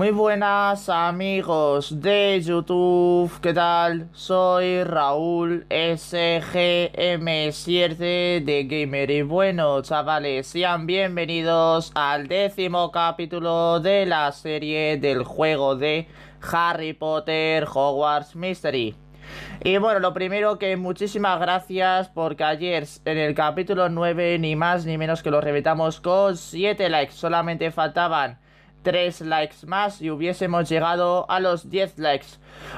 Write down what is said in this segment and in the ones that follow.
Muy buenas amigos de YouTube, ¿qué tal? Soy Raúl SGM7 de Gamer y bueno chavales, sean bienvenidos al décimo capítulo de la serie del juego de Harry Potter Hogwarts Mystery. Y bueno, lo primero que muchísimas gracias porque ayer en el capítulo 9 ni más ni menos que lo reventamos con 7 likes, solamente faltaban 3 likes más y hubiésemos llegado a los 10 likes.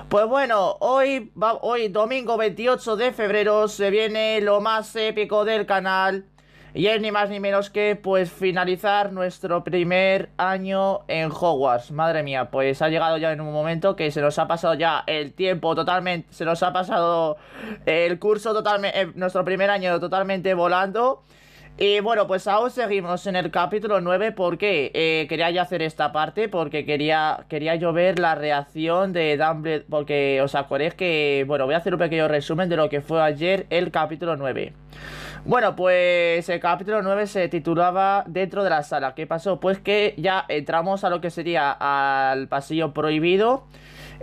Pues bueno, hoy, hoy domingo 28 de febrero se viene lo más épico del canal y es ni más ni menos que pues finalizar nuestro primer año en Hogwarts. Madre mía, pues ha llegado ya en un momento que se nos ha pasado ya el tiempo totalmente, se nos ha pasado el curso totalmente, eh, nuestro primer año totalmente volando. Y eh, bueno, pues ahora seguimos en el capítulo 9 porque eh, quería yo hacer esta parte porque quería, quería yo ver la reacción de Dumbledore porque os acordéis que, bueno, voy a hacer un pequeño resumen de lo que fue ayer el capítulo 9. Bueno, pues el capítulo 9 se titulaba Dentro de la sala. ¿Qué pasó? Pues que ya entramos a lo que sería al pasillo prohibido.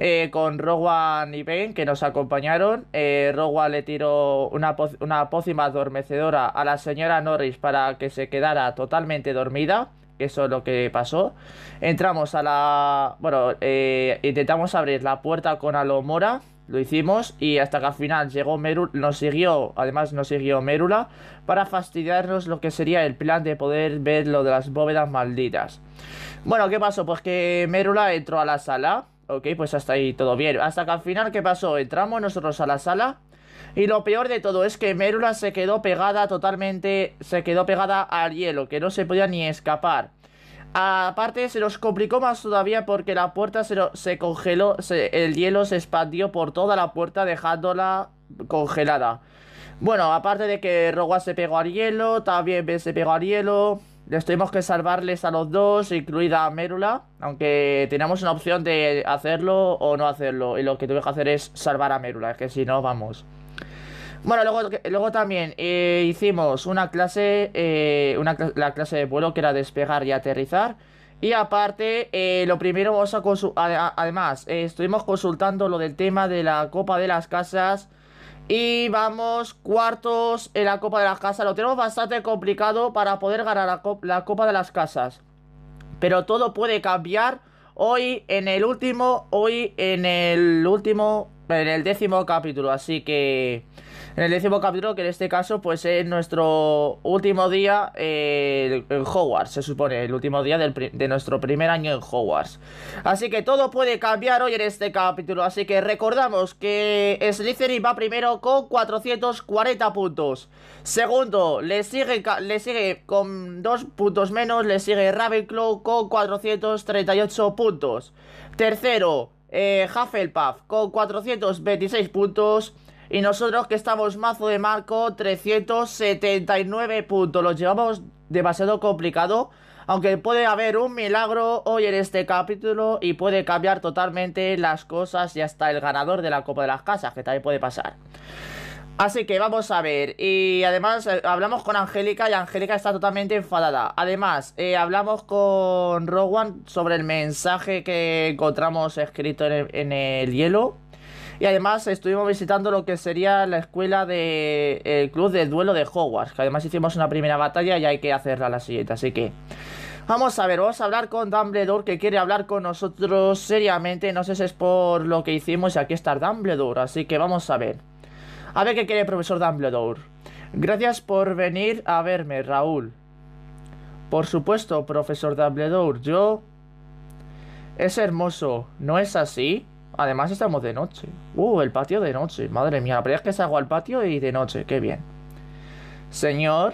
Eh, con Rowan y Ben que nos acompañaron. Eh, Rowan le tiró una, pócima adormecedora a la señora Norris para que se quedara totalmente dormida eso es lo que pasó. Entramos a la. Bueno, eh, intentamos abrir la puerta con Alomora. Lo hicimos y hasta que al final llegó Merula, nos siguió, además nos siguió Merula, para fastidiarnos lo que sería el plan de poder ver lo de las bóvedas malditas. Bueno, ¿qué pasó? Pues que Merula entró a la sala Ok, pues hasta ahí todo bien. Hasta que al final, ¿qué pasó? Entramos nosotros a la sala. Y lo peor de todo es que Mérula se quedó pegada totalmente, se quedó pegada al hielo, que no se podía ni escapar. Aparte se nos complicó más todavía porque la puerta se, congeló, el hielo se expandió por toda la puerta dejándola congelada. Bueno, aparte de que Rogua se pegó al hielo, también B se pegó al hielo, les tuvimos que salvarles a los dos, incluida a Mérula, aunque tenemos una opción de hacerlo o no hacerlo. Y lo que tuve que hacer es salvar a Mérula, es que si no, vamos. Bueno, luego, luego también eh, hicimos una clase, eh, la clase de vuelo que era despegar y aterrizar. Y aparte, eh, lo primero vamos a... Además, estuvimos consultando lo del tema de la Copa de las Casas y vamos cuartos en la Copa de las Casas. Lo tenemos bastante complicado para poder ganar la, Copa de las Casas. Pero todo puede cambiar hoy en el último, hoy en el último, en el décimo capítulo. Así que en el décimo capítulo, que en este caso pues es nuestro último día eh, en Hogwarts, se supone, el último día de nuestro primer año en Hogwarts. Así que todo puede cambiar hoy en este capítulo, así que recordamos que Slytherin va primero con 440 puntos. Segundo, le sigue, le sigue con dos puntos menos, le sigue Ravenclaw con 438 puntos. Tercero, eh, Hufflepuff con 426 puntos. Y nosotros que estamos mazo de marco, 379 puntos. Los llevamos demasiado complicado. Aunque puede haber un milagro hoy en este capítulo y puede cambiar totalmente las cosas y hasta el ganador de la Copa de las Casas, que también puede pasar. Así que vamos a ver. Y además eh, hablamos con Angélica y Angélica está totalmente enfadada. Además, eh, hablamos con Rowan sobre el mensaje que encontramos escrito en el hielo. Y además estuvimos visitando lo que sería la escuela del el club del duelo de Hogwarts, que además hicimos una primera batalla y hay que hacerla la siguiente, así que... Vamos a ver, vamos a hablar con Dumbledore que quiere hablar con nosotros seriamente. No sé si es por lo que hicimos y aquí está Dumbledore, así que vamos a ver. A ver qué quiere el profesor Dumbledore. Gracias por venir a verme, Raúl. Por supuesto, profesor Dumbledore, yo... Es hermoso, ¿no es así? Además estamos de noche. Uh, el patio de noche. Madre mía, la primera que salgo al patio y de noche. Qué bien. Señor,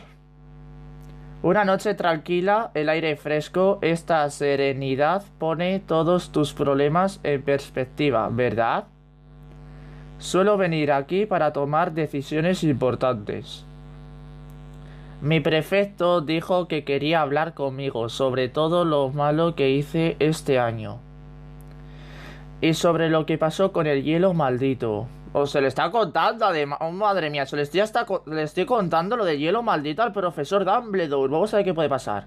una noche tranquila, el aire fresco, esta serenidad pone todos tus problemas en perspectiva, ¿verdad? Suelo venir aquí para tomar decisiones importantes. Mi prefecto dijo que quería hablar conmigo sobre todo lo malo que hice este año. Y sobre lo que pasó con el hielo maldito. O se le está contando, además. Oh, madre mía, se le estoy, hasta le estoy contando lo de hielo maldito al profesor Dumbledore. Vamos a qué puede pasar.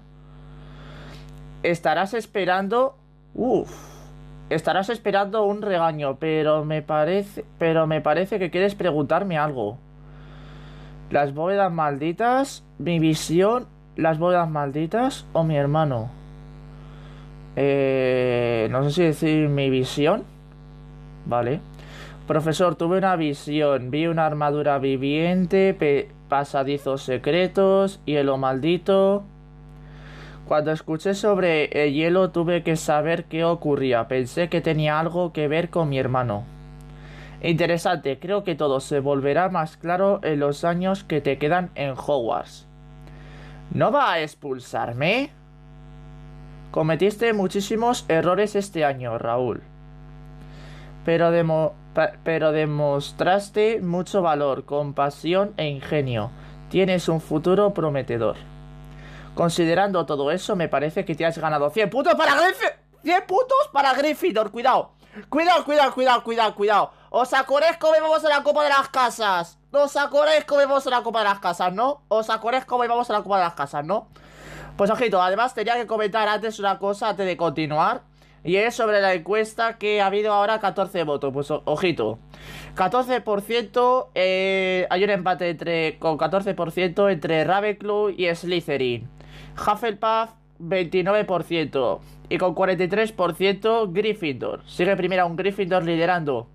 Estarás esperando. Uf. Estarás esperando un regaño, pero me parece. Pero me parece que quieres preguntarme algo. Las bóvedas malditas, mi visión, las bóvedas malditas o mi hermano eh, no sé si decir mi visión, ¿vale? Profesor, tuve una visión, vi una armadura viviente, pasadizos secretos, hielo maldito. Cuando escuché sobre el hielo tuve que saber qué ocurría, pensé que tenía algo que ver con mi hermano. Interesante, creo que todo se volverá más claro en los años que te quedan en Hogwarts. ¿No va a expulsarme? Cometiste muchísimos errores este año, Raúl. Pero, demostraste mucho valor, compasión e ingenio. Tienes un futuro prometedor. Considerando todo eso, me parece que te has ganado 100 puntos para Gryffindor. 100 puntos para Gryffindor, cuidado. Cuidado, cuidado, cuidado, cuidado, Os acordáis cómo vamos a la Copa de las Casas. Os acordáis cómo vamos a la Copa de las Casas, ¿no? Os acordáis cómo vamos a la Copa de las Casas, ¿no? Pues ojito, además tenía que comentar antes una cosa antes de continuar. Y es sobre la encuesta que ha habido ahora 14 votos. Pues ojito. 14% eh, hay un empate entre con 14% entre Ravenclaw y Slytherin. Hufflepuff 29% y con 43% Gryffindor. Sigue primero un Gryffindor liderando.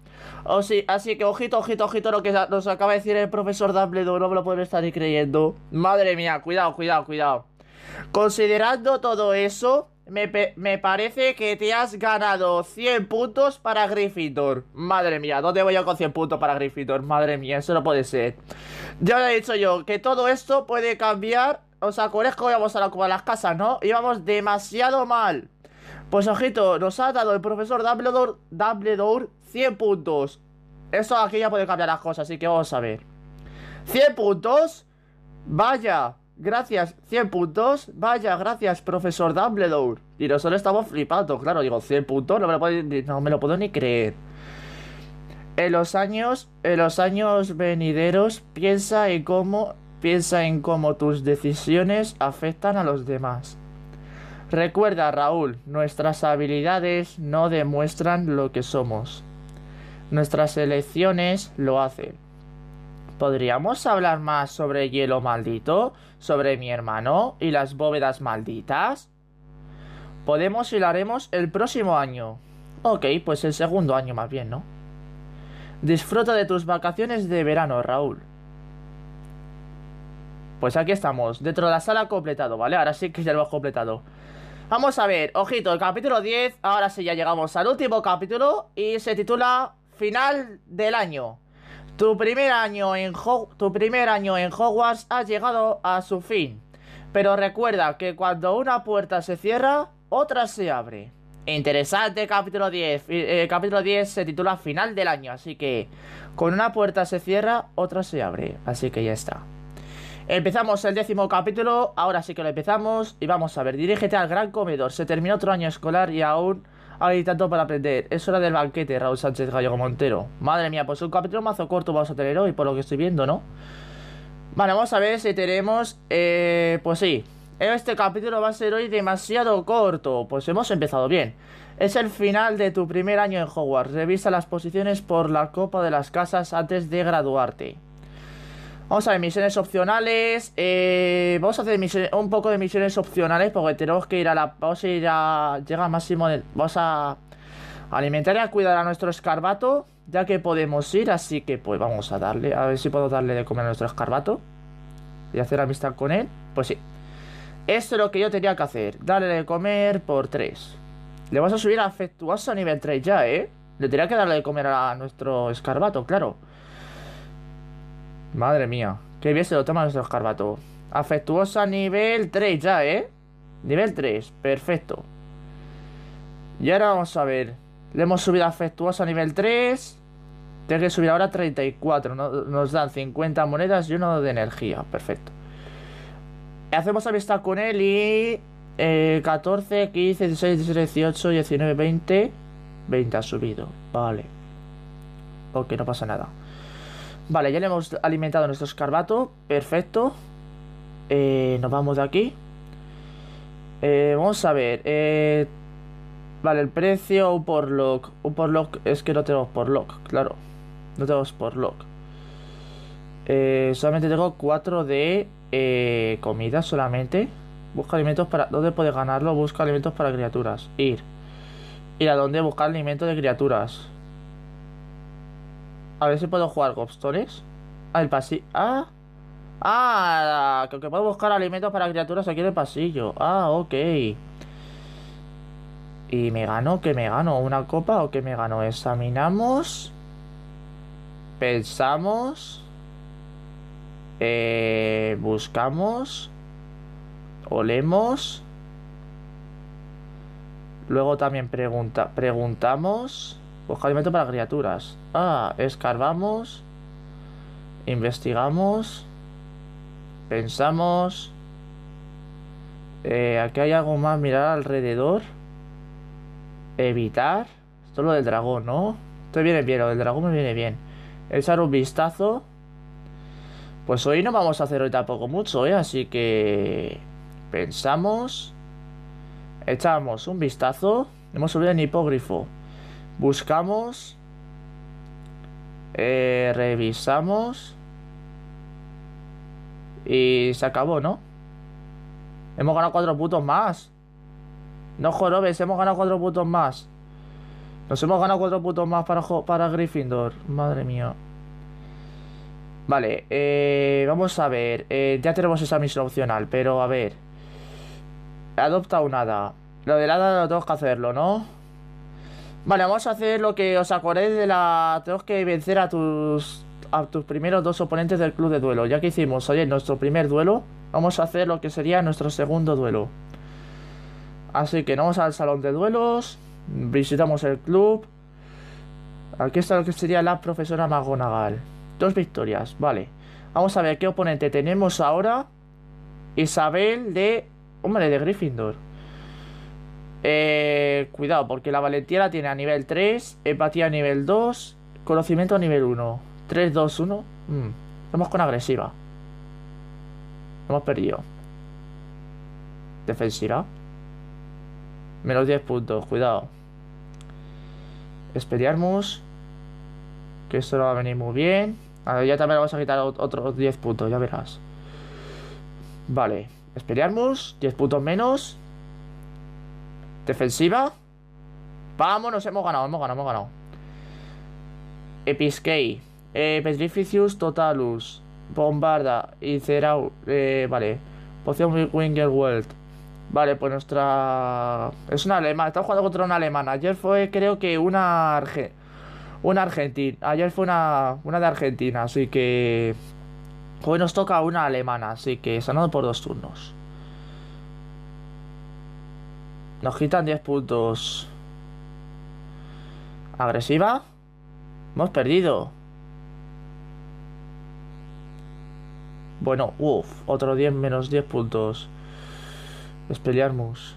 O oh, sí, así que ojito, ojito, ojito lo que nos acaba de decir el profesor Dumbledore, no me lo puedo estar creyendo. Madre mía, cuidado, cuidado, cuidado. Considerando todo eso, me, parece que te has ganado 100 puntos para Gryffindor. Madre mía, ¿dónde voy yo con 100 puntos para Gryffindor? Madre mía, eso no puede ser. Ya lo he dicho yo, que todo esto puede cambiar. O sea, con esto íbamos a la las casas, no? Íbamos demasiado mal. Pues ojito, nos ha dado el profesor Dumbledore, Dumbledore 100 puntos. Eso aquí ya puede cambiar las cosas, así que vamos a ver. 100 puntos. Vaya. Gracias, 100 puntos. Vaya, gracias, profesor Dumbledore. Y nosotros estamos flipando, claro. Digo, 100 puntos, no me lo, puedo, no me lo puedo ni creer. En los años, en los años venideros, piensa en cómo, piensa en cómo tus decisiones afectan a los demás. Recuerda, Raúl, nuestras habilidades no demuestran lo que somos. Nuestras elecciones lo hacen. ¿Podríamos hablar más sobre hielo maldito? sobre mi hermano y las bóvedas malditas? Podemos y lo haremos el próximo año. Ok, pues el segundo año más bien, ¿no? Disfruta de tus vacaciones de verano, Raúl. Pues aquí estamos, dentro de la sala completado, ¿vale? Ahora sí que ya lo has completado. Vamos a ver, ojito, el capítulo 10, ahora sí ya llegamos al último capítulo y se titula Final del año. Tu primer, año en tu primer año en Hogwarts ha llegado a su fin, pero recuerda que cuando una puerta se cierra, otra se abre. Interesante capítulo 10. El eh, capítulo 10 se titula Final del año, así que con una puerta se cierra, otra se abre, así que ya está. Empezamos el décimo capítulo, ahora sí que lo empezamos y vamos a ver, dirígete al gran comedor, se terminó otro año escolar y aún hay tanto para aprender. Es hora del banquete, Raúl Sánchez Gallego Montero. Madre mía, pues un capítulo mazo corto vamos a tener hoy, por lo que estoy viendo, ¿no? Vale, vamos a ver si tenemos... Eh, pues sí, este capítulo va a ser hoy demasiado corto. Pues hemos empezado bien. Es el final de tu primer año en Hogwarts. Revisa las posiciones por la Copa de las Casas antes de graduarte. Vamos a ver, misiones opcionales. Eh, vamos a hacer un poco de misiones opcionales porque tenemos que ir a la... Vamos a ir a... Llega al máximo de... Vamos a alimentar y a cuidar a nuestro escarbato, ya que podemos ir, así que pues vamos a darle, a ver si puedo darle de comer a nuestro escarbato y hacer amistad con él. Pues sí, eso es lo que yo tenía que hacer, darle de comer por 3. Le vas a subir a afectuoso a nivel 3 ya, ¿eh? Le tenía que darle de comer a nuestro escarbato, claro. Madre mía. Qué bien se lo toman los Carbato. Afectuosa nivel 3 ya, ¿eh? Nivel 3, perfecto. Y ahora vamos a ver. Le hemos subido afectuosa a nivel 3. Tiene que subir ahora 34. nos dan 50 monedas y uno de energía. Perfecto. Hacemos amistad con él y... 14, 15, 16, 17, 18, 19, 20. 20 ha subido. Vale. Ok, no pasa nada. Vale, ya le hemos alimentado nuestro escarbato. Perfecto. Eh, nos vamos de aquí. Eh, vamos a ver. Eh, vale, el precio por lock. por lock es que no tenemos por lock, claro. No tenemos por lock. Eh, solamente tengo 4 de comida, solamente. Busca alimentos para... ¿Dónde puedes ganarlo? Busca alimentos para criaturas. Ir. Ir a dónde buscar alimentos de criaturas. A ver si puedo jugar Gobstones. Ah, el pasillo. Ah. Ah, que, que puedo buscar alimentos para criaturas aquí en el pasillo. Ah, ok. ¿Y me gano? ¿Que me gano? ¿Una copa o ¿qué me gano? Examinamos. Pensamos. Eh, buscamos. Olemos. Luego también pregunta, preguntamos. Busca alimento para criaturas. Ah, escarbamos. Investigamos. Pensamos. Eh, aquí hay algo más. Mirar alrededor. Evitar. Esto es lo del dragón, ¿no? Esto viene bien, lo del dragón me viene bien. Echar un vistazo. Pues hoy no vamos a hacer hoy tampoco mucho, ¿eh? Así que... Pensamos. Echamos un vistazo. Hemos subido en hipógrifo. Buscamos. Eh, revisamos. Y se acabó, ¿no? Hemos ganado cuatro puntos más. No jorobes, hemos ganado cuatro puntos más. Nos hemos ganado cuatro puntos más para, para Gryffindor. Madre mía. Vale, eh, vamos a ver. Eh, ya tenemos esa misión opcional, pero a ver. Adopta un hada. Lo del hada lo tengo que hacerlo, ¿no? Vale, vamos a hacer lo que os acordéis de la... Tenemos que vencer a tus a tus primeros dos oponentes del club de duelo. Ya que hicimos hoy nuestro primer duelo, vamos a hacer lo que sería nuestro segundo duelo. Así que vamos al salón de duelos, visitamos el club. Aquí está lo que sería la profesora Magonagal. Dos victorias, vale. Vamos a ver qué oponente tenemos ahora. Isabel de... Hombre, de Gryffindor. Eh, cuidado, porque la valentía la tiene a nivel 3, empatía a nivel 2, conocimiento a nivel 1. 3, 2, 1. Mm. Vamos con agresiva. Hemos perdido. Defensiva. Menos 10 puntos, cuidado. Esperiarmos. Que esto no va a venir muy bien. A ver, ya también vamos a quitar otros 10 puntos, ya verás. Vale. Esperiarmos. 10 puntos menos. Defensiva. Vámonos, hemos ganado, hemos ganado, hemos ganado. Episkei. Eh, Petrificius Totalus. Bombarda. Y Cera eh, vale. Poción Winger World. Vale, pues nuestra. Es una alemana. Estamos jugando contra una alemana. Ayer fue, creo que, una. Una argentina. Ayer fue una, una de Argentina. Así que. Hoy nos toca una alemana. Así que sanado por dos turnos. Nos quitan 10 puntos. ¿Agresiva? Hemos perdido. Bueno, uff, otro 10 menos 10 puntos. Es pelearmos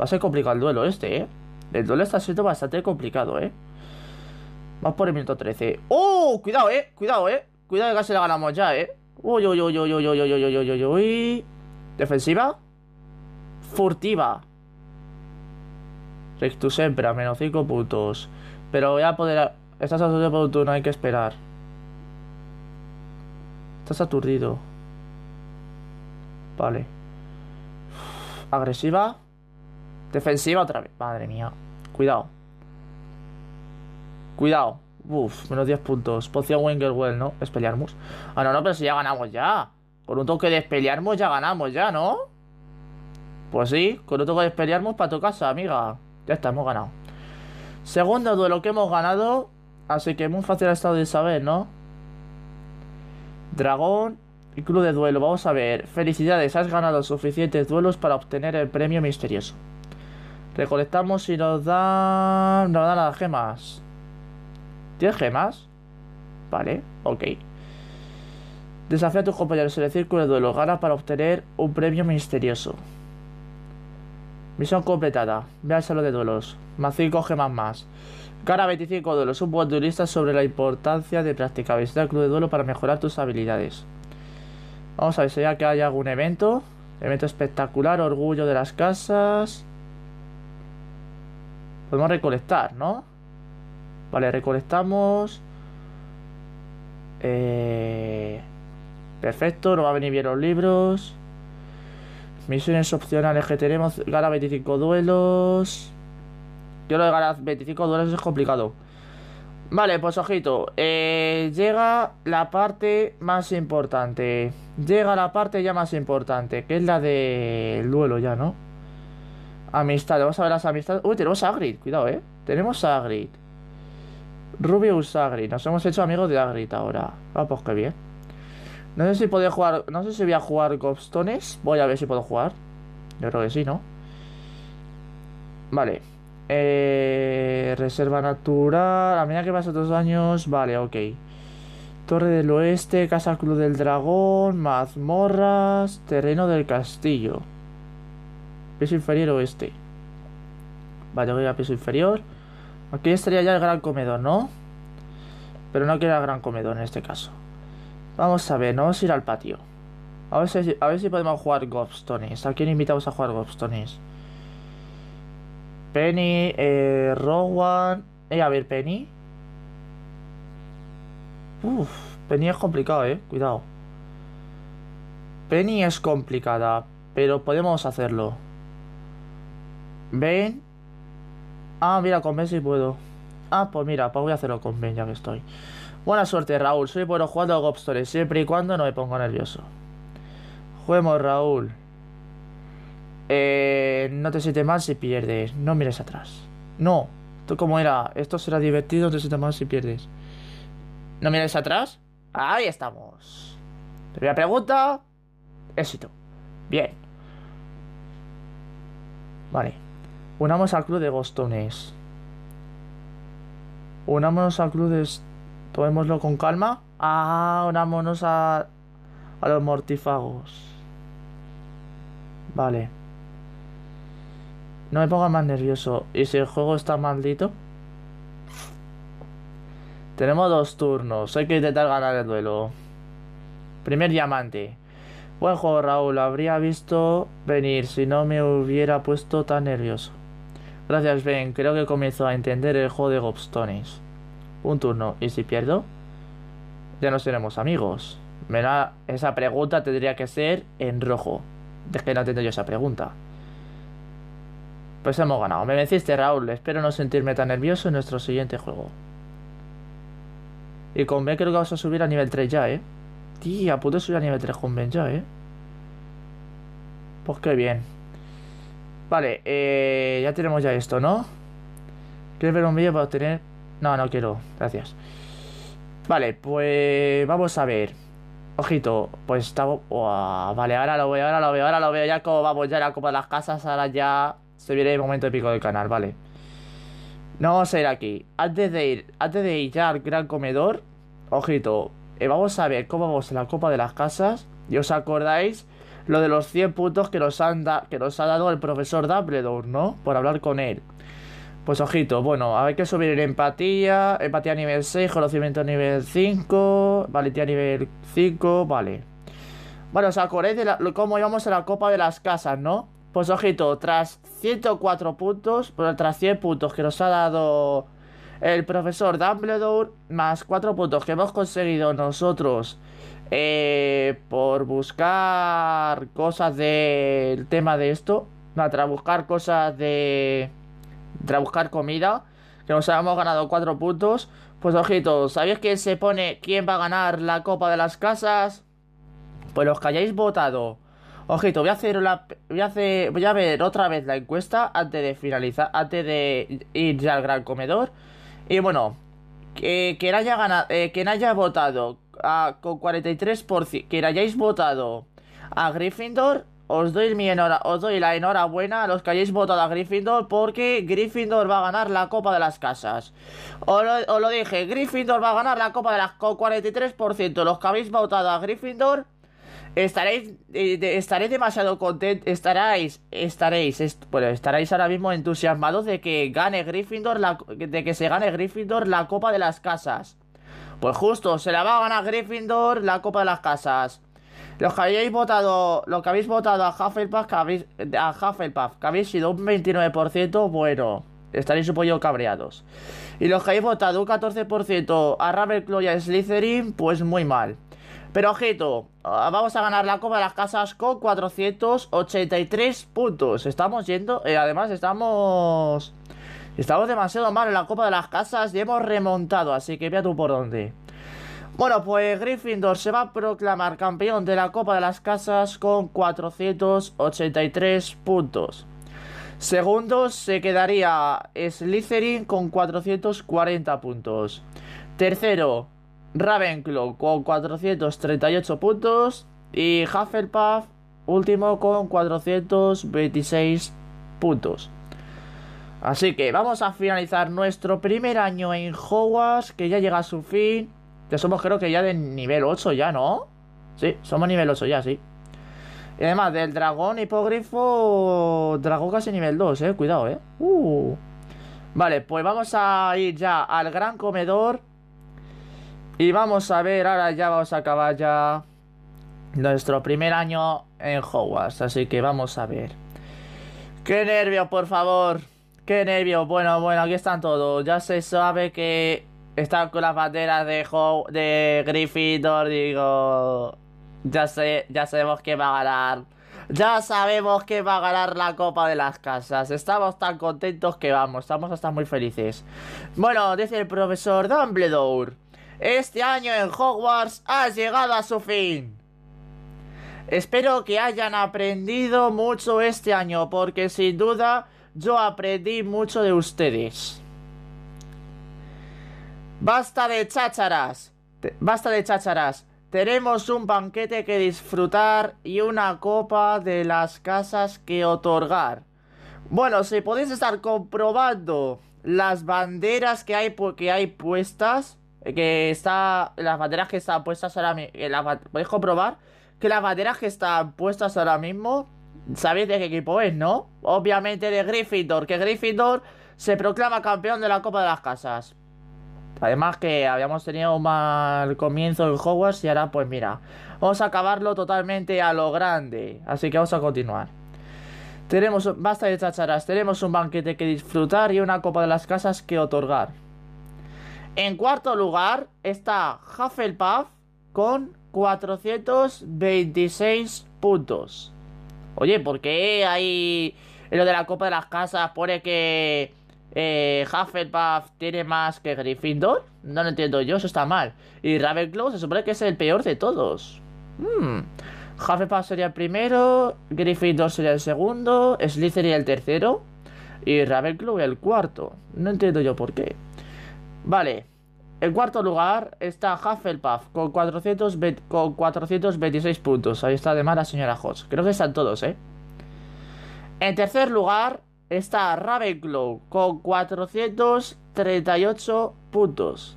Va a ser complicado el duelo este, ¿eh? El duelo está siendo bastante complicado, ¿eh? Vamos por el minuto 13. ¡Oh! Cuidado, ¿eh? Cuidado, ¿eh? Cuidado que casi la ganamos ya, ¿eh? Uy, uy, uy, uy, uy, uy, uy, uy, uy, uy, uy. Defensiva furtiva. Rectus Empera, menos 5 puntos. Pero voy a poder... Estás aturdido hay que esperar. Estás aturdido. Vale. agresiva. Defensiva otra vez. Madre mía. Cuidado. Cuidado. Uf, menos 10 puntos. Poción Wingerwell, ¿no? Espelearmos Ah, no, no, pero si ya ganamos ya. Con un toque de espelearmos ya ganamos ya, ¿no? Pues sí, con tengo que despelearnos para tu casa, amiga. Ya está, hemos ganado. Segundo duelo que hemos ganado. Así que muy fácil ha estado de saber, ¿no? Dragón y club de duelo. Vamos a ver. Felicidades, has ganado suficientes duelos para obtener el premio misterioso. Recolectamos y nos dan... Nos dan las gemas. ¿Tienes gemas? Vale, ok. Desafía a tus compañeros en el círculo de duelo. Gana para obtener un premio misterioso. Misión completada. al lo de duelos. Más 5 coge más. Cara 25 duelos. Un buen duelista sobre la importancia de practicar. Visita el club de duelo para mejorar tus habilidades. Vamos a ver si ya que hay algún evento. Evento espectacular. Orgullo de las casas. Podemos recolectar, ¿no? Vale, recolectamos. Eh, perfecto. Nos va a venir bien los libros. Misiones opcionales que tenemos. Gana 25 duelos. Yo lo de ganar 25 duelos es complicado. Vale, pues ojito. Eh, llega la parte más importante. Llega la parte ya más importante. Que es la del duelo ya, ¿no? Amistad. Vamos a ver las amistades. Uy, tenemos a Cuidado, ¿eh? Tenemos a Agrid. Rubius Agrid. Nos hemos hecho amigos de Agrid ahora. Ah, pues qué bien. No sé si podía jugar. No sé si voy a jugar Gobstones. Voy a ver si puedo jugar. Yo creo que sí, ¿no? Vale. Eh, reserva natural. A medida que pasa dos años. Vale, ok. Torre del Oeste, Casa Cruz del Dragón, Mazmorras, Terreno del Castillo. Piso inferior oeste. Vale, voy a piso inferior. Aquí estaría ya el gran comedor, ¿no? Pero no queda gran comedor en este caso. Vamos a ver, nos vamos a ir al patio. A ver si, a ver si podemos jugar Gobstones. ¿A quién invitamos a jugar Gobstones? Penny, eh, Rowan... Eh, a ver, Penny. Uf, Penny es complicado, eh. Cuidado. Penny es complicada, pero podemos hacerlo. Ben. Ah, mira, con Ben sí puedo. Ah, pues mira, pues voy a hacerlo con Ben ya que estoy. Buena suerte, Raúl. Soy bueno jugando a ghost siempre y cuando no me pongo nervioso. Jueguemos, Raúl. Eh, no te sientes mal si pierdes. No mires atrás. No. Tú como era. Esto será divertido. No te sientes mal si pierdes. ¿No mires atrás? Ahí estamos. Primera pregunta. Éxito. Bien. Vale. Unamos al club de Gostones. Unamos al club de Tomémoslo con calma. Ah, unámonos a, a los mortífagos. Vale. No me ponga más nervioso. ¿Y si el juego está maldito? Tenemos dos turnos. Hay que intentar ganar el duelo. Primer diamante. Buen juego, Raúl. Habría visto venir si no me hubiera puesto tan nervioso. Gracias, Ben. Creo que comienzo a entender el juego de Gobstones un turno y si pierdo, ya no seremos amigos. Me da... esa pregunta tendría que ser en rojo. Es que no entiendo yo esa pregunta. Pues hemos ganado. Me venciste, Raúl. Espero no sentirme tan nervioso en nuestro siguiente juego. Y con Ben creo que vamos a subir a nivel 3 ya, ¿eh? Tía, puedo subir a nivel 3 con Ben ya, ¿eh? Pues qué bien. Vale, eh, ya tenemos ya esto, ¿no? ¿Quieres ver un vídeo para obtener no, no quiero, gracias. Vale, pues vamos a ver. Ojito, pues estamos... vale, ahora lo veo, ahora lo veo, ahora lo veo. Ya como vamos, ya la copa de las casas, ahora ya se viene el momento épico del canal, vale. No vamos a ir aquí. Antes de ir, antes de ir ya al gran comedor, ojito, eh, vamos a ver cómo vamos a la copa de las casas. ¿Y os acordáis lo de los 100 puntos que nos, que nos ha dado el profesor Dumbledore, no? Por hablar con él. Pues ojito, bueno, hay que subir en empatía, empatía nivel 6, conocimiento nivel 5, valentía nivel 5, vale. Bueno, ¿os acordáis de cómo íbamos a la Copa de las Casas, no? Pues ojito, tras 104 puntos, tras 100 puntos que nos ha dado el profesor Dumbledore, más 4 puntos que hemos conseguido nosotros eh, por buscar cosas del tema de esto, tras buscar cosas de a buscar comida, que nos habíamos ganado cuatro puntos. Pues ojito, ¿sabéis que se pone quién va a ganar la Copa de las Casas? Pues los que hayáis votado. Ojito, voy a hacer la, voy a hacer, voy a ver otra vez la encuesta antes de finalizar, antes de ir ya al gran comedor. Y bueno, ...que... quien haya ganado, eh, quien haya votado ah, con 43%, quien hayáis votado a Gryffindor, os doy, mi enhora os doy la enhorabuena a los que hayáis votado a Gryffindor porque Gryffindor va a ganar la Copa de las Casas. Os lo, dije, Gryffindor va a ganar la Copa de las con 43%. Los que habéis votado a Gryffindor estaréis, eh, demasiado contentos, estaréis, estaréis, bueno, estaréis ahora mismo entusiasmados de que gane Gryffindor, la, de que se gane Gryffindor la Copa de las Casas. Pues justo, se la va a ganar Gryffindor la Copa de las Casas. Los que habéis votado, los que habéis votado a Hufflepuff, que habéis, a Hufflepuff, habéis sido un 29%, bueno, estaréis supongo pollo cabreados. Y los que habéis votado un 14% a Ravenclaw y Slytherin, pues muy mal. Pero objeto, ah, vamos a ganar la Copa de las Casas con 483 puntos. Estamos yendo, eh, además estamos... Estamos demasiado mal en la Copa de las Casas y hemos remontado, así que vea tú por dónde. Bueno, pues Gryffindor se va a proclamar campeón de la Copa de las Casas con 483 puntos. Segundo se quedaría Slytherin con 440 puntos. Tercero, Ravenclaw con 438 puntos. Y Hufflepuff, último con 426 puntos. Así que vamos a finalizar nuestro primer año en Hogwarts, que ya llega a su fin. Que somos creo que ya de nivel 8 ya, ¿no? Sí, somos nivel 8 ya, sí. Y además, del dragón hipogrifo... Dragón casi nivel 2, eh. Cuidado, eh. Uh. Vale, pues vamos a ir ya al gran comedor. Y vamos a ver, ahora ya vamos a acabar ya nuestro primer año en Hogwarts. Así que vamos a ver. ¡Qué nervios, por favor! ¡Qué nervios! Bueno, bueno, aquí están todos. Ya se sabe que están con las banderas de, de Gryffindor, digo... Ya, ya sabemos que va a ganar. Ya sabemos que va a ganar la Copa de las Casas. Estamos tan contentos que vamos, estamos hasta muy felices. Bueno, dice el profesor Dumbledore. Este año en Hogwarts ha llegado a su fin. Espero que hayan aprendido mucho este año, porque sin duda yo aprendí mucho de ustedes. Basta de chácharas. Basta de chácharas. Tenemos un banquete que disfrutar y una copa de las casas que otorgar. Bueno, si podéis estar comprobando las banderas que hay porque hay puestas, que está las banderas que están puestas ahora mismo, eh, podéis comprobar que las banderas que están puestas ahora mismo, sabéis de qué equipo es, ¿no? Obviamente de Gryffindor, que Gryffindor se proclama campeón de la Copa de las Casas. Además que habíamos tenido un mal comienzo en Hogwarts y ahora pues mira, vamos a acabarlo totalmente a lo grande. Así que vamos a continuar. Tenemos, basta de chacharas, tenemos un banquete que disfrutar y una copa de las casas que otorgar. En cuarto lugar está Hufflepuff con 426 puntos. Oye, ¿por qué hay lo de la copa de las casas pone que eh, Hufflepuff tiene más que Gryffindor. No lo entiendo yo, eso está mal. Y Ravenclaw se supone que es el peor de todos. Hmm. Hufflepuff sería el primero, Gryffindor sería el segundo, Slytherin el tercero y Ravenclaw el cuarto. No entiendo yo por qué. Vale. En cuarto lugar está Hufflepuff con, con 426 puntos. Ahí está de mala señora Hodge. Creo que están todos, ¿eh? En tercer lugar está Ravenclaw con 438 puntos.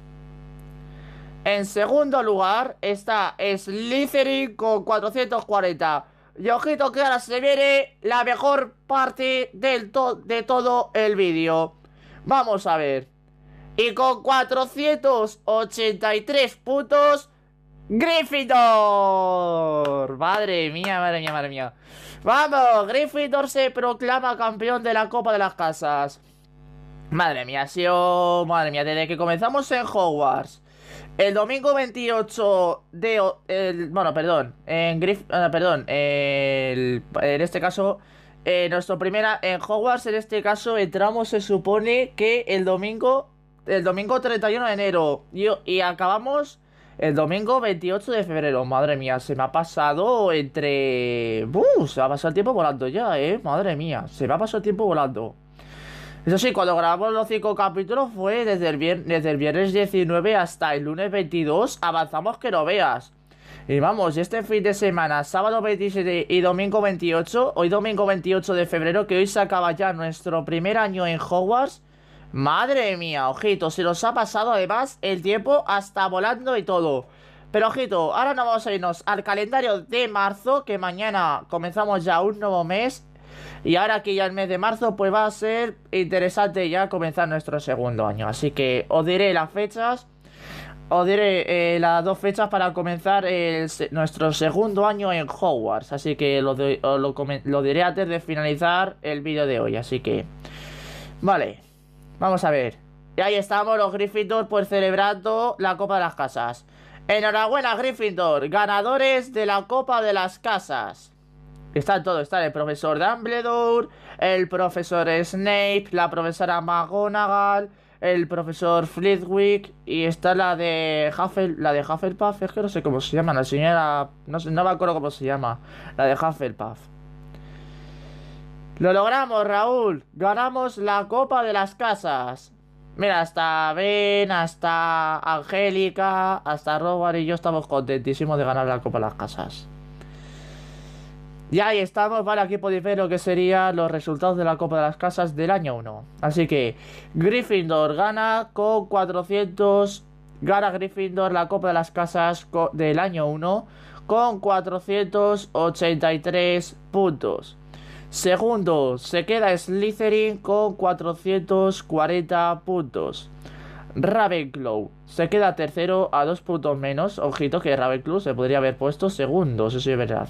En segundo lugar está Slytherin con 440. Y ojito que ahora se viene la mejor parte del de todo el vídeo. Vamos a ver. Y con 483 puntos, Gryffindor. Madre mía, madre mía, madre mía. ¡Vamos! Gryffindor se proclama campeón de la Copa de las Casas. Madre mía, ha oh, sido... Madre mía, desde que comenzamos en Hogwarts. El domingo 28 de... bueno, perdón. En Griff... Eh, perdón. en este caso... Eh, nuestro primera en Hogwarts, en este caso, entramos, se supone que el domingo, el domingo 31 de enero. y acabamos el domingo 28 de febrero, madre mía, se me ha pasado entre... Uh, se me ha pasado el tiempo volando ya, eh, madre mía, se me ha pasado el tiempo volando. Eso sí, cuando grabamos los cinco capítulos fue desde el, viernes 19 hasta el lunes 22, avanzamos que no veas. Y vamos, este fin de semana, sábado 27 y domingo 28, hoy domingo 28 de febrero, que hoy se acaba ya nuestro primer año en Hogwarts, Madre mía, ojito, se nos ha pasado además el tiempo hasta volando y todo. Pero ojito, ahora nos vamos a irnos al calendario de marzo, que mañana comenzamos ya un nuevo mes. Y ahora que ya el mes de marzo, pues va a ser interesante ya comenzar nuestro segundo año. Así que os diré las fechas. Os diré eh, las dos fechas para comenzar nuestro segundo año en Hogwarts. Así que lo diré antes de finalizar el vídeo de hoy. Así que... Vale. Vamos a ver. Y ahí estamos los Gryffindor por pues, celebrando la Copa de las Casas. Enhorabuena Gryffindor, ganadores de la Copa de las Casas. Están todos, están el profesor Dumbledore, el profesor Snape, la profesora McGonagall, el profesor Flitwick y está la de Huffle, la de Hufflepuff, es que no sé cómo se llama, la señora, no no me acuerdo cómo se llama, la de Hufflepuff. Lo logramos, Raúl. Ganamos la Copa de las Casas. Mira, hasta Ben, hasta Angélica, hasta Robert y yo estamos contentísimos de ganar la Copa de las Casas. Y ahí estamos vale aquí podéis ver lo que serían los resultados de la Copa de las Casas del año 1. Así que Gryffindor gana con 400... Gana Gryffindor la Copa de las Casas del año 1 con 483 puntos. Segundo, se queda Slytherin con 440 puntos. Ravenclaw se queda tercero a dos puntos menos. Ojito que Ravenclaw se podría haber puesto segundo, eso es verdad.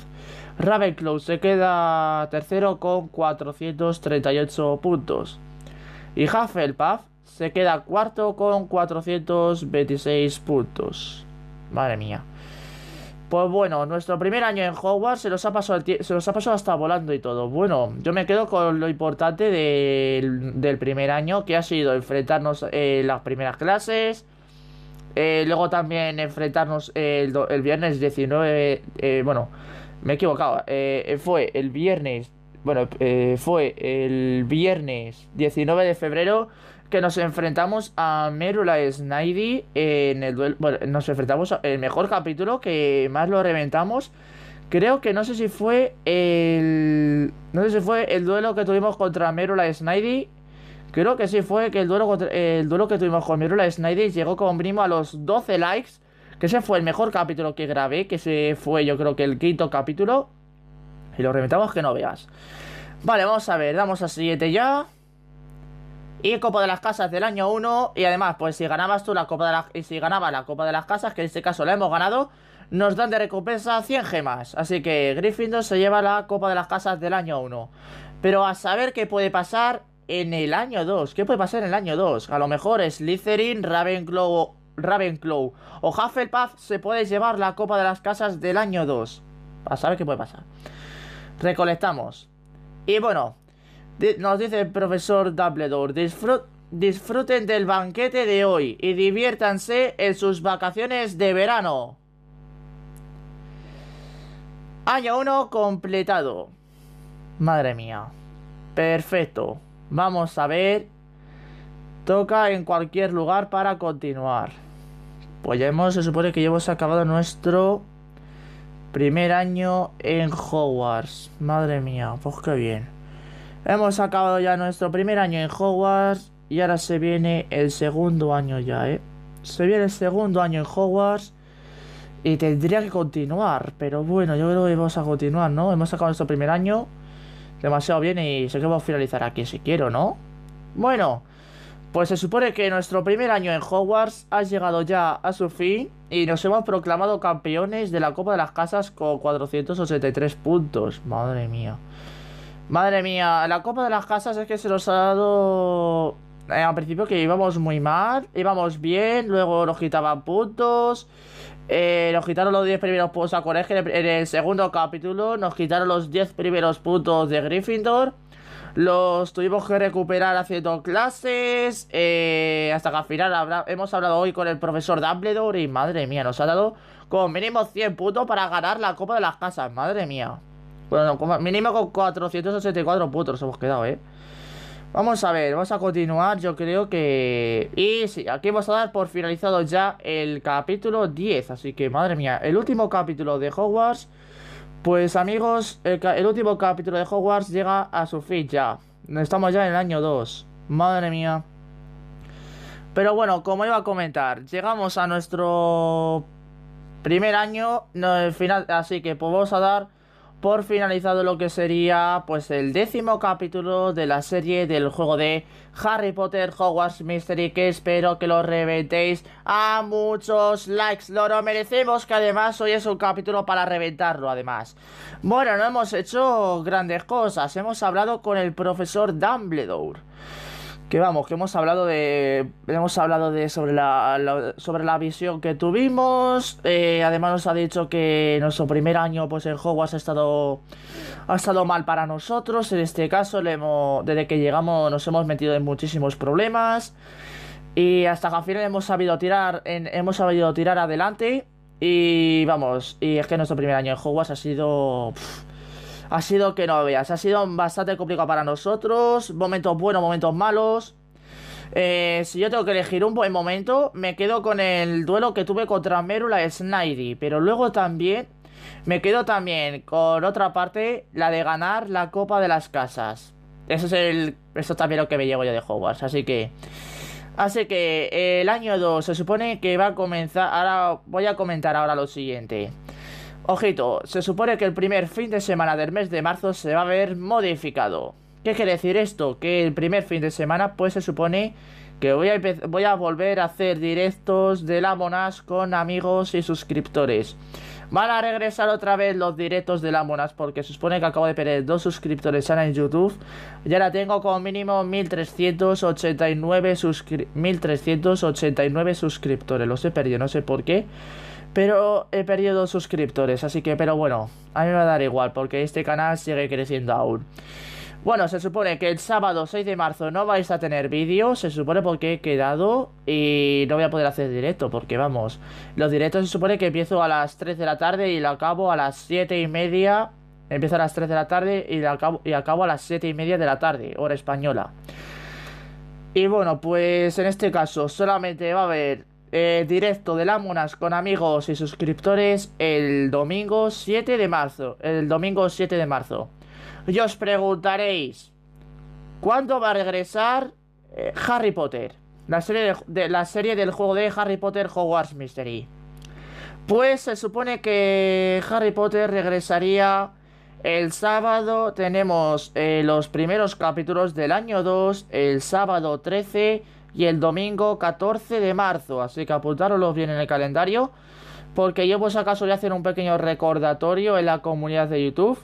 Ravenclaw se queda tercero con 438 puntos. Y Hufflepuff se queda cuarto con 426 puntos. Madre mía. Pues bueno, nuestro primer año en Hogwarts se los ha pasado, se ha pasado hasta volando y todo. Bueno, yo me quedo con lo importante del primer año, que ha sido enfrentarnos eh, las primeras clases. Eh, luego también enfrentarnos el, el, viernes 19. Eh, bueno, me he equivocado. Eh, fue el viernes. Bueno, fue el viernes 19 de febrero que nos enfrentamos a Merula Snidey en el duelo. Bueno, nos enfrentamos al mejor capítulo que más lo reventamos. Creo que no sé si fue el. No sé si fue el duelo que tuvimos contra Merula Snidey. Creo que sí fue que el duelo, el duelo que tuvimos con Merula Snidey llegó con Brimo a los 12 likes. Que ese fue el mejor capítulo que grabé. Que ese fue, yo creo que el quinto capítulo. Y lo reventamos que no veas. Vale, vamos a ver, damos a siguiente ya y Copa de las Casas del año 1 y además pues si ganabas tú la Copa de las y si ganaba la Copa de las Casas, que en este caso la hemos ganado, nos dan de recompensa 100 gemas, así que Gryffindor se lleva la Copa de las Casas del año 1. Pero a saber qué puede pasar en el año 2, ¿qué puede pasar en el año 2? A lo mejor Slytherin, Ravenclaw, Ravenclaw o Hufflepuff se puede llevar la Copa de las Casas del año 2. A saber qué puede pasar. Recolectamos. Y bueno, nos dice el profesor Dumbledore, disfruten del banquete de hoy y diviértanse en sus vacaciones de verano. Año 1 completado. Madre mía. Perfecto. Vamos a ver. Toca en cualquier lugar para continuar. Pues ya hemos, se supone que ya hemos acabado nuestro primer año en Hogwarts. Madre mía, pues qué bien. Hemos acabado ya nuestro primer año en Hogwarts y ahora se viene el segundo año ya, ¿eh? Se viene el segundo año en Hogwarts y tendría que continuar, pero bueno, yo creo que vamos a continuar, ¿no? Hemos acabado nuestro primer año demasiado bien y sé que vamos a finalizar aquí si quiero, ¿no? Bueno, pues se supone que nuestro primer año en Hogwarts ha llegado ya a su fin y nos hemos proclamado campeones de la Copa de las Casas con 483 puntos. Madre mía. Madre mía, la Copa de las Casas es que se nos ha dado... Eh, al principio que íbamos muy mal, íbamos bien, luego nos quitaban puntos, eh, nos quitaron los 10 primeros puntos, a que en el segundo capítulo nos quitaron los 10 primeros puntos de Gryffindor, los tuvimos que recuperar haciendo clases, eh, hasta que al final hemos hablado hoy con el profesor Dumbledore y madre mía, nos ha dado con mínimo 100 puntos para ganar la Copa de las Casas, madre mía. Bueno, mínimo con 484 puntos hemos quedado, ¿eh? Vamos a ver, vamos a continuar, yo creo que... Y sí, aquí vamos a dar por finalizado ya el capítulo 10, así que madre mía, el último capítulo de Hogwarts, pues amigos, el, último capítulo de Hogwarts llega a su fin ya, estamos ya en el año 2, madre mía. Pero bueno, como iba a comentar, llegamos a nuestro primer año, no, final, así que pues vamos a dar por finalizado lo que sería pues el décimo capítulo de la serie del juego de Harry Potter Hogwarts Mystery que espero que lo reventéis a muchos likes, lo, lo merecemos que además hoy es un capítulo para reventarlo además. Bueno, no hemos hecho grandes cosas, hemos hablado con el profesor Dumbledore que vamos, que hemos hablado de. Hemos hablado de sobre la, sobre la visión que tuvimos. Eh, además nos ha dicho que nuestro primer año pues en Hogwarts ha estado. ha estado mal para nosotros. En este caso, desde que llegamos nos hemos metido en muchísimos problemas. Y hasta que al final hemos sabido tirar. hemos sabido tirar adelante. Y vamos. Y es que nuestro primer año en Hogwarts ha sido ha sido que no veas, ha sido bastante complicado para nosotros, momentos buenos, momentos malos. Eh, si yo tengo que elegir un buen momento, me quedo con el duelo que tuve contra Merula Snidey, pero luego también me quedo también con otra parte, la de ganar la Copa de las Casas. Eso es el eso también lo que me llevo yo de Hogwarts, así que Así que eh, el año 2 se supone que va a comenzar. Ahora voy a comentar ahora lo siguiente. Ojito, se supone que el primer fin de semana del mes de marzo se va a ver modificado. ¿Qué quiere decir esto? Que el primer fin de semana pues se supone que voy a, voy a volver a hacer directos de la Monas con amigos y suscriptores. Van a regresar otra vez los directos de la Monas porque se supone que acabo de perder dos suscriptores ahora en YouTube. Ya la tengo como mínimo 1389, 1389 suscriptores. Los he perdido, no sé por qué. Pero he perdido suscriptores, así que, pero bueno, a mí me va a dar igual, porque este canal sigue creciendo aún. Bueno, se supone que el sábado 6 de marzo no vais a tener vídeo, se supone porque he quedado y no voy a poder hacer directo, porque vamos, los directos se supone que empiezo a las 3 de la tarde y lo acabo a las 7 y media, empiezo a las 3 de la tarde y, lo acabo, y acabo a las 7 y media de la tarde, hora española. Y bueno, pues en este caso solamente va a haber eh, directo de Lámonas con amigos y suscriptores el domingo 7 de marzo. El domingo 7 de marzo. Y os preguntaréis, ¿cuándo va a regresar eh, Harry Potter? La serie, la serie del juego de Harry Potter Hogwarts Mystery. Pues se supone que Harry Potter regresaría el sábado. Tenemos eh, los primeros capítulos del año 2, el sábado 13 y el domingo 14 de marzo. Así que apuntároslos bien en el calendario. Porque yo pues acaso voy a hacer un pequeño recordatorio en la comunidad de YouTube.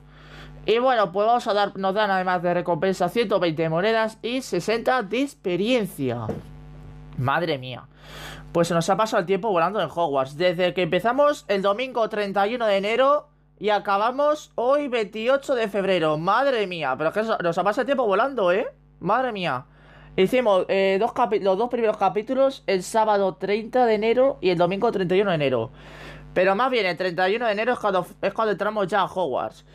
Y bueno, pues vamos a dar, nos dan además de recompensa 120 monedas y 60 de experiencia. Madre mía. Pues se nos ha pasado el tiempo volando en Hogwarts. Desde que empezamos el domingo 31 de enero y acabamos hoy 28 de febrero. Madre mía, pero es que nos ha pasado el tiempo volando, ¿eh? Madre mía. Hicimos eh, los dos primeros capítulos el sábado 30 de enero y el domingo 31 de enero. Pero más bien, el 31 de enero es cuando, es cuando entramos ya a Hogwarts.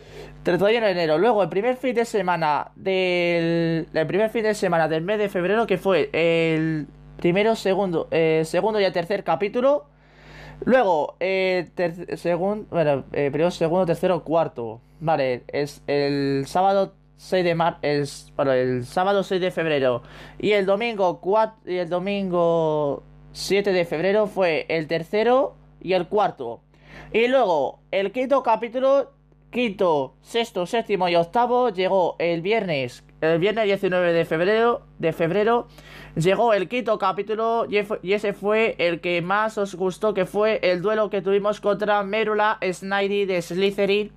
31 de enero. Luego, el primer fin de semana del. primer fin de semana del mes de febrero, que fue el primero, segundo, eh, segundo y el tercer capítulo. Luego, eh, segundo, bueno, eh, primero, segundo, tercero, cuarto. Vale, es el sábado 6 de mar el, el sábado 6 de febrero y el domingo y el domingo 7 de febrero fue el tercero y el cuarto. Y luego el quinto capítulo quinto, sexto, séptimo y octavo llegó el viernes, el viernes 19 de febrero, de febrero llegó el quinto capítulo y ese fue el que más os gustó, que fue el duelo que tuvimos contra Merula Snidey de Slytherin,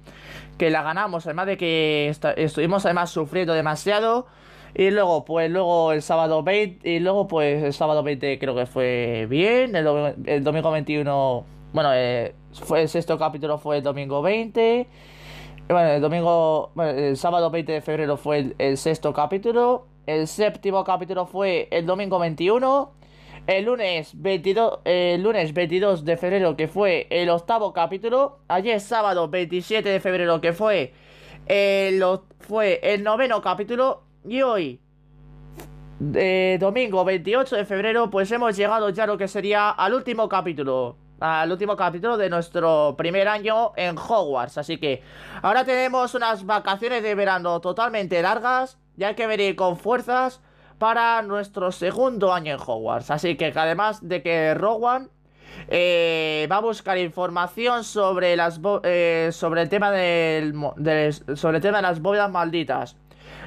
que la ganamos, además de que estuvimos además sufriendo demasiado. Y luego, pues luego el sábado 20, y luego pues el sábado 20 creo que fue bien, el, domingo 21, bueno, eh, fue el sexto capítulo fue el domingo 20. Bueno, el domingo, bueno, el sábado 20 de febrero fue el, sexto capítulo. El séptimo capítulo fue el domingo 21. El lunes 22, el lunes 22 de febrero que fue el octavo capítulo. Ayer sábado 27 de febrero que fue el, fue el noveno capítulo. Y hoy, eh, domingo 28 de febrero, pues hemos llegado ya a lo que sería al último capítulo al último capítulo de nuestro primer año en Hogwarts. Así que ahora tenemos unas vacaciones de verano totalmente largas, ya hay que venir con fuerzas para nuestro segundo año en Hogwarts. Así que además de que Rowan eh, va a buscar información sobre las eh, sobre el tema del, sobre el tema de las bóvedas malditas.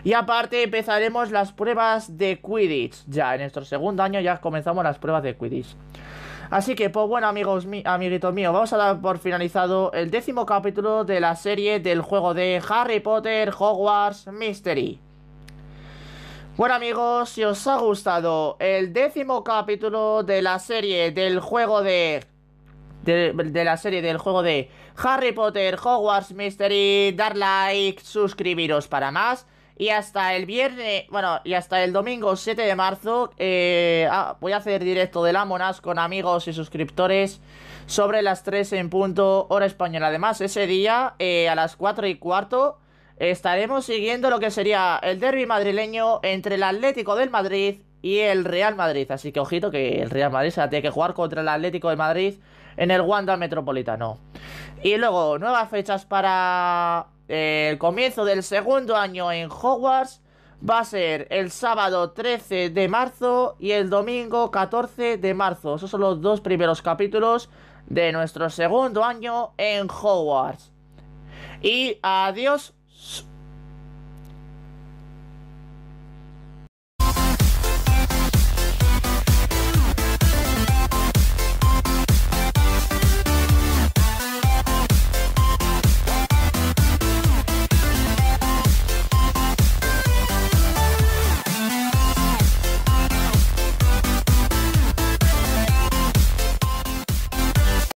Y aparte empezaremos las pruebas de Quidditch. Ya en nuestro segundo año ya comenzamos las pruebas de Quidditch. Así que, pues bueno, amigos mi, amiguitos míos, vamos a dar por finalizado el décimo capítulo de la serie del juego de Harry Potter Hogwarts Mystery. Bueno amigos, si os ha gustado el décimo capítulo de la serie del juego de... De, de la serie del juego de Harry Potter Hogwarts Mystery, dar like, suscribiros para más y hasta el viernes, bueno, y hasta el domingo 7 de marzo eh, ah, voy a hacer directo de la Monas con amigos y suscriptores sobre las 3 en punto hora española. Además, ese día eh, a las 4 y cuarto estaremos siguiendo lo que sería el derby madrileño entre el Atlético del Madrid y el Real Madrid. Así que ojito que el Real Madrid se tiene que jugar contra el Atlético de Madrid en el Wanda Metropolitano. Y luego, nuevas fechas para el comienzo del segundo año en Hogwarts va a ser el sábado 13 de marzo y el domingo 14 de marzo. Esos son los dos primeros capítulos de nuestro segundo año en Hogwarts. Y adiós.